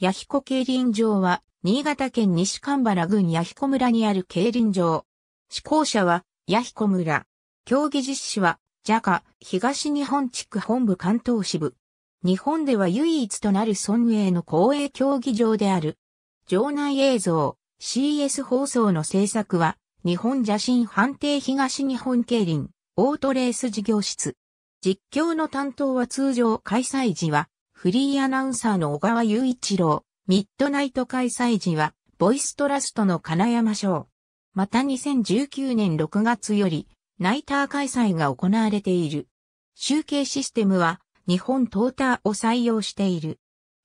弥彦競輪場は、新潟県西蒲原郡弥彦村にある競輪場。志向者は、弥彦村。競技実施は、ジャカ、東日本地区本部関東支部。日本では唯一となる村営の公営競技場である。場内映像、CS 放送の制作は、日本邪神判定東日本競輪、オートレース事業室。実況の担当は通常開催時は、フリーアナウンサーの小川雄一郎、ミッドナイト開催時は、ボイストラストの金山賞。また2019年6月より、ナイター開催が行われている。集計システムは、日本トーターを採用している。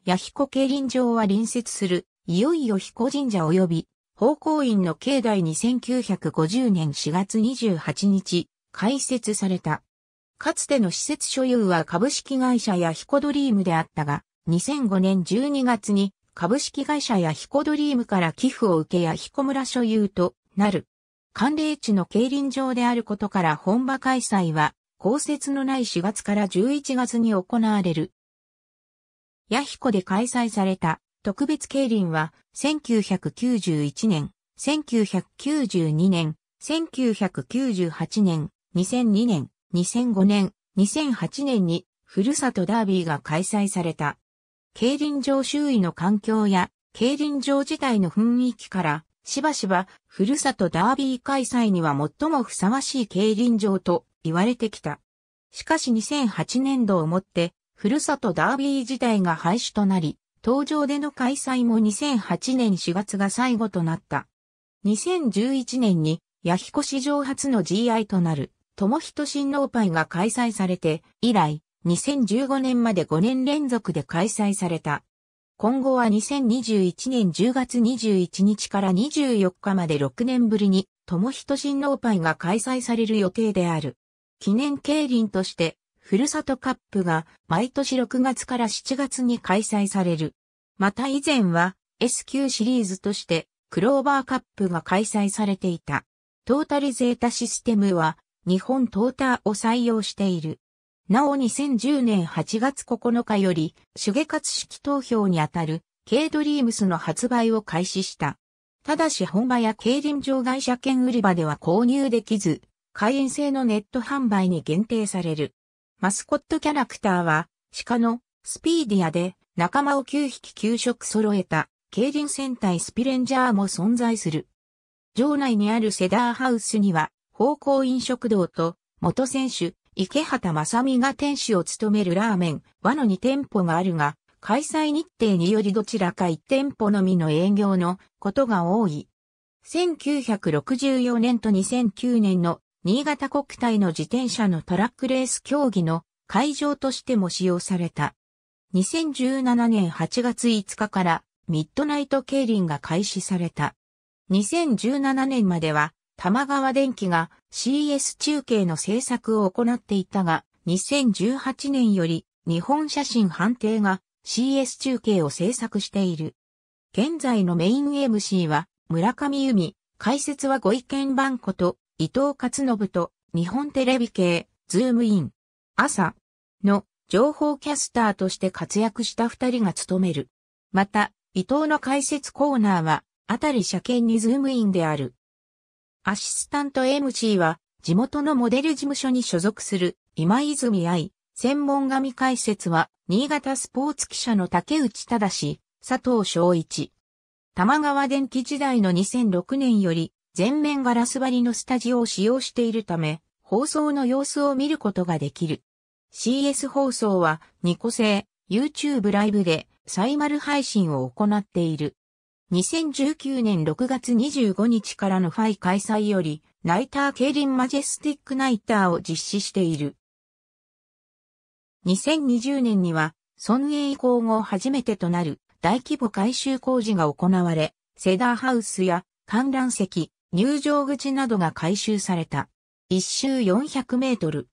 ヒ彦競輪場は隣接する、いよいよ彦神社及び、方公院の境内に1950年4月28日、開設された。かつての施設所有は株式会社やヒコドリームであったが、2005年12月に株式会社やヒコドリームから寄付を受けやヒコ村所有となる。寒冷地の競輪場であることから本場開催は、降雪のない4月から11月に行われる。ヤヒコで開催された特別競輪は、1991年、1992年、1998年、2002年、2005年、2008年に、ふるさとダービーが開催された。競輪場周囲の環境や、競輪場自体の雰囲気から、しばしば、ふるさとダービー開催には最もふさわしい競輪場と言われてきた。しかし2008年度をもって、ふるさとダービー自体が廃止となり、登場での開催も2008年4月が最後となった。2011年に、弥こ史上初の GI となる、友人親王イが開催されて、以来、2015年まで5年連続で開催された。今後は2021年10月21日から24日まで6年ぶりに、友人親王イが開催される予定である。記念競輪として、ふるさとカップが毎年6月から7月に開催される。また以前は S 級シリーズとしてクローバーカップが開催されていた。トータルゼータシステムは日本トーターを採用している。なお2010年8月9日より、手芸活式投票にあたる、K ドリームスの発売を開始した。ただし本場や競輪場外車券売り場では購入できず、会員制のネット販売に限定される。マスコットキャラクターは、鹿のスピーディアで仲間を9匹給食揃えた競輪戦隊スピレンジャーも存在する。場内にあるセダーハウスには方向飲食堂と、元選手、池畑正美が店主を務めるラーメン、和の2店舗があるが、開催日程によりどちらか1店舗のみの営業のことが多い。1964年と2009年の新潟国体の自転車のトラックレース競技の会場としても使用された。2017年8月5日からミッドナイト競輪が開始された。2017年までは玉川電機が CS 中継の制作を行っていたが、2018年より日本写真判定が CS 中継を制作している。現在のメイン MC は村上由美、解説はご意見番こと伊藤勝信と日本テレビ系ズームイン朝の情報キャスターとして活躍した二人が務める。また伊藤の解説コーナーはあたり車検にズームインである。アシスタント MC は、地元のモデル事務所に所属する今泉愛、専門紙解説は、新潟スポーツ記者の竹内忠、佐藤昭一。玉川電機時代の2006年より、全面ガラス張りのスタジオを使用しているため、放送の様子を見ることができる。CS 放送は、2個制、YouTube ライブで、サイマル配信を行っている。2019年6月25日からのファイ開催より、ナイター競輪マジェスティックナイターを実施している。2020年には、村営移行後初めてとなる大規模改修工事が行われ、セダーハウスや観覧席、入場口などが改修された。一周400メートル。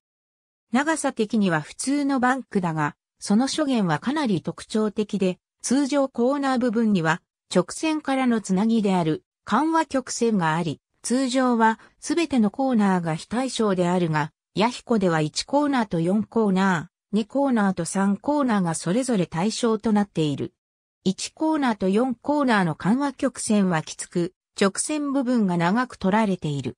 長さ的には普通のバンクだが、その諸言はかなり特徴的で、通常コーナー部分には直線からのつなぎである緩和曲線があり、通常はすべてのコーナーが非対称であるが、ヤヒコでは1コーナーと4コーナー、2コーナーと3コーナーがそれぞれ対象となっている。1コーナーと4コーナーの緩和曲線はきつく、直線部分が長く取られている。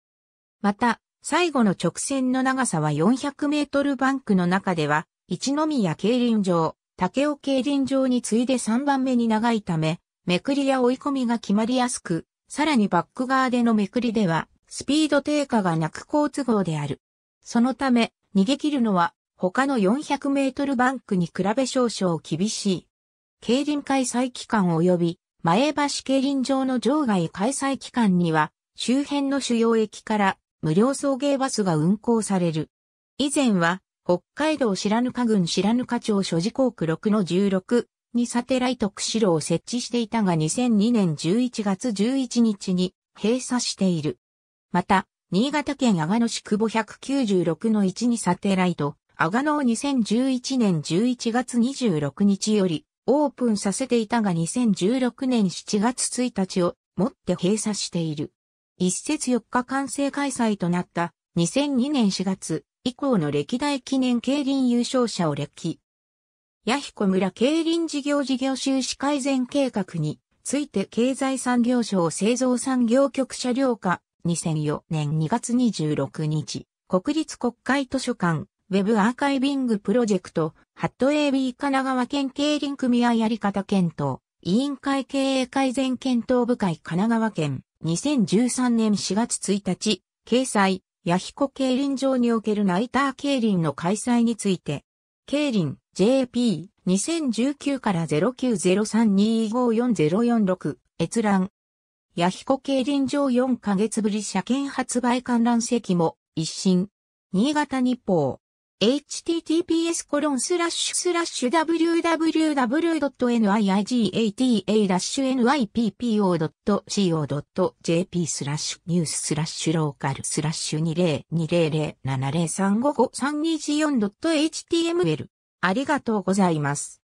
また、最後の直線の長さは400メートルバンクの中では、一宮競輪場、竹尾競輪場に次いで3番目に長いため、めくりや追い込みが決まりやすく、さらにバック側でのめくりでは、スピード低下がなく好都合である。そのため、逃げ切るのは、他の400メートルバンクに比べ少々厳しい。競輪開催期間及び、前橋競輪場の場外開催期間には、周辺の主要駅から無料送迎バスが運行される。以前は、北海道白糠郡白糠町所持校区6の16、にサテライト釧路を設置していたが2002年11月11日に閉鎖している。また、新潟県阿賀野市久保196の1にサテライト、阿賀野を2011年11月26日よりオープンさせていたが2016年7月1日をもって閉鎖している。一節4日完成開催となった2002年4月以降の歴代記念競輪優勝者を歴。弥彦村競輪事業事業収支改善計画について経済産業省製造産業局車両課2004年2月26日国立国会図書館ウェブアーカイビングプロジェクトハット AB 神奈川県競輪組合やり方検討委員会経営改善検討部会神奈川県2013年4月1日掲載弥彦競輪場におけるナイター競輪の開催について競輪 JP2019 から0903254046閲覧。ヤヒコ競輪場4ヶ月ぶり車検発売観覧席も一新。新潟日報。https コロンスラッシュスラッシュ www.niigata-nyppo.co.jp スラッシュニューススラッシュローカルスラッシュ2 0 2 0 0 7 0 3 5 5 3 2 4 h t m l ありがとうございます。